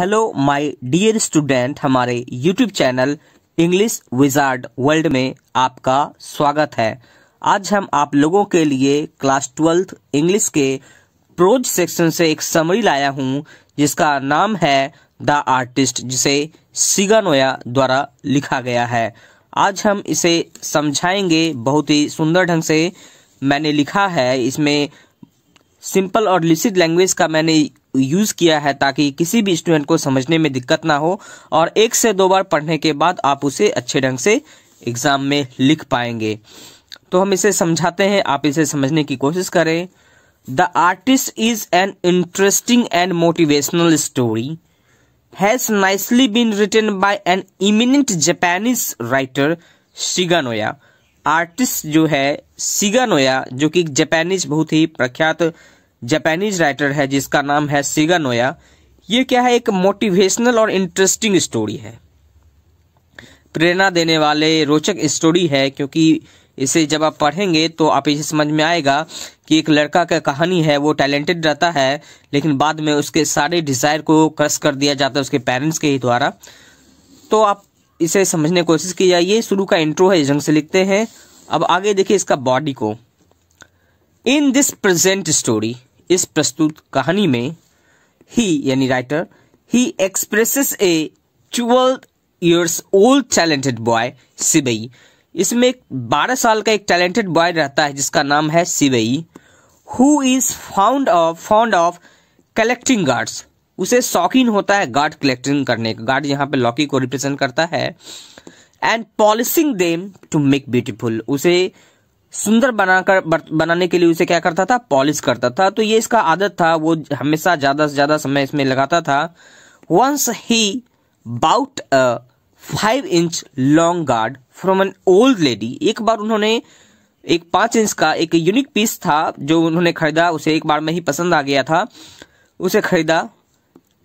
hello my dear student हमारे YouTube channel English wizard world में आपका स्वागत है आज हम आप लोगों के लिए क्लास ट्वेल्थ इंग्लिश के प्रोज सेक्शन से एक समरी लाया हूँ जिसका नाम है द आर्टिस्ट जिसे सिगानोया द्वारा लिखा गया है आज हम इसे समझाएंगे बहुत ही सुंदर ढंग से मैंने लिखा है इसमें सिंपल और लिसिड लैंग्वेज का मैंने यूज़ किया है ताकि किसी भी स्टूडेंट को समझने में दिक्कत ना हो और एक से दो बार पढ़ने के बाद आप उसे अच्छे ढंग से एग्ज़ाम में लिख पाएंगे तो हम इसे समझाते हैं आप इसे समझने की कोशिश करें the artist is an interesting and motivational story has nicely been written by an eminent Japanese writer Shiga Naoya artist जो है शिगानोया जो कि जापानीज बहुत ही प्रख्यात जापानीज राइटर है जिसका नाम है सिगा नोया ये क्या है एक मोटिवेशनल और इंटरेस्टिंग स्टोरी है प्रेरणा देने वाले रोचक स्टोरी है क्योंकि इसे जब आप पढ़ेंगे तो आप इसे समझ में आएगा कि एक लड़का का कहानी है वो टैलेंटेड रहता है लेकिन बाद में उसके सारे डिज़ायर को क्रश कर दिया जाता है उसके पेरेंट्स के ही द्वारा तो आप इसे समझने की कोशिश की जाइए शुरू का इंट्रो है जंग से लिखते हैं अब आगे देखिए इसका बॉडी को इन दिस प्रेजेंट स्टोरी इस प्रस्तुत कहानी में ही यानी राइटर ही expresses a twelve years old talented boy Seibei इसमें एक बारह साल का एक टैलेंटेड बॉय रहता है जिसका नाम है Seibei who is fond of fond of collecting gourds उसे शौकीन होता है गार्ड कलेक्टिंग करने का गार्ड यहाँ पे लॉकी को रिप्रेजेंट करता है and polishing them to make beautiful उसे सुंदर बनाकर बनाने के लिए उसे क्या करता था पॉलिश करता था तो ये इसका आदत था वो हमेशा ज़्यादा से ज़्यादा समय इसमें लगाता था once he bought a five inch long gourd from an old lady एक बार उन्होंने एक पांच इंच का एक यूनिक पीस था जो उन्होंने खरीदा उसे एक बार में ही पसंद आ गया था उसे खरीदा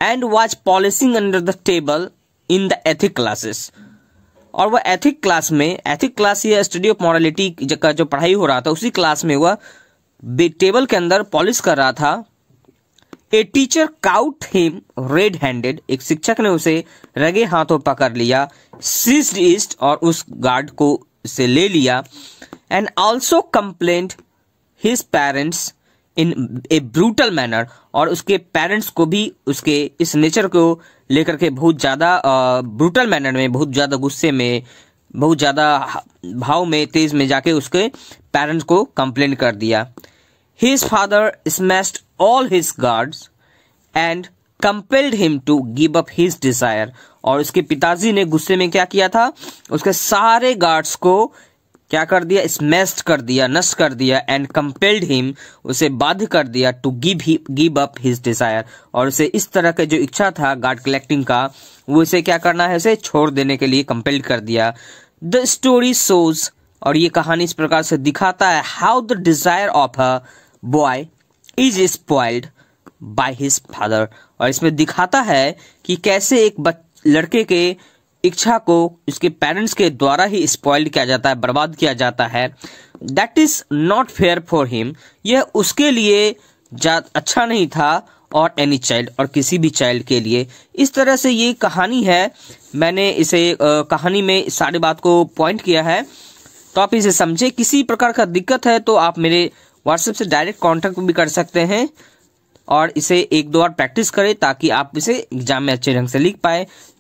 and was polishing under the table in the ethic classes और वह एथिक क्लास में एथिक क्लास या स्टडी ऑफ मॉरलिटी का जो पढ़ाई हो रहा था उसी क्लास में वह टेबल के अंदर पॉलिश कर रहा था a teacher caught him red handed एक शिक्षक ने उसे रगे हाथों पकड़ लिया ईस्ट और उस गार्ड को से ले लिया and also complaint his parents in a brutal manner और उसके पेरेंट्स को भी उसके इस नेचर को लेकर के बहुत ज़्यादा ब्रूटल मैनर में बहुत ज़्यादा गुस्से में बहुत ज़्यादा भाव में तेज में जाके उसके पेरेंट्स को कंप्लेन कर दिया his father smashed all his gourds and compelled him to give up his desire और उसके पिताजी ने गुस्से में क्या किया था उसके सारे गार्ड्स को क्या कर दिया स्मैश कर दिया नष्ट कर दिया एंड कंपेल्ड हिम उसे बाध्य कर दिया to give give up his desire और उसे इस तरह के जो इच्छा था गार्ड कलेक्टिंग का वो उसे क्या करना है उसे छोड़ देने के लिए कंपेल्ड कर दिया द स्टोरी शोज और ये कहानी इस प्रकार से दिखाता है how the desire of a boy is spoiled by his father और इसमें दिखाता है कि कैसे एक लड़के के इच्छा को उसके पेरेंट्स के द्वारा ही स्पॉइल्ड किया जाता है बर्बाद किया जाता है that is not fair for him यह उसके लिए अच्छा नहीं था और एनी चाइल्ड और किसी भी चाइल्ड के लिए इस तरह से ये कहानी है मैंने इसे कहानी में सारी बात को पॉइंट किया है तो आप इसे समझे किसी प्रकार का दिक्कत है तो आप मेरे व्हाट्सएप से डायरेक्ट कांटेक्ट भी कर सकते हैं और इसे एक दो बार प्रैक्टिस करें ताकि आप इसे एग्जाम में अच्छे ढंग से लिख पाए